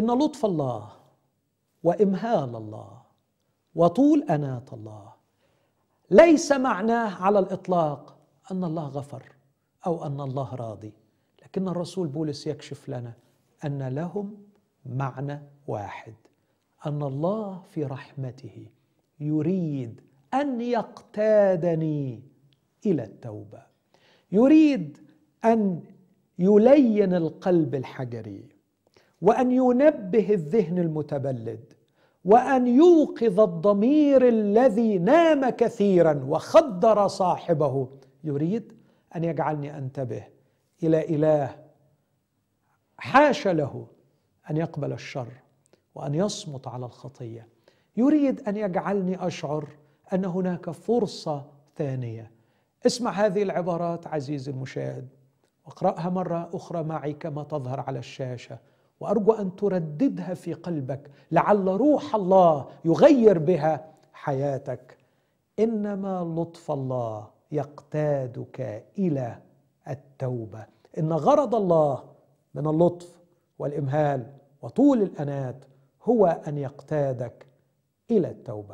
ان لطف الله وامهال الله وطول اناه الله ليس معناه على الاطلاق ان الله غفر او ان الله راضي لكن الرسول بولس يكشف لنا ان لهم معنى واحد ان الله في رحمته يريد ان يقتادني الى التوبه يريد ان يلين القلب الحجري وان ينبه الذهن المتبلد وان يوقظ الضمير الذي نام كثيرا وخدر صاحبه يريد ان يجعلني انتبه الى اله حاش له ان يقبل الشر وان يصمت على الخطيه يريد ان يجعلني اشعر ان هناك فرصه ثانيه اسمع هذه العبارات عزيزي المشاهد واقراها مره اخرى معي كما تظهر على الشاشه وارجو ان ترددها في قلبك لعل روح الله يغير بها حياتك انما لطف الله يقتادك الى التوبه ان غرض الله من اللطف والامهال وطول الانات هو ان يقتادك الى التوبه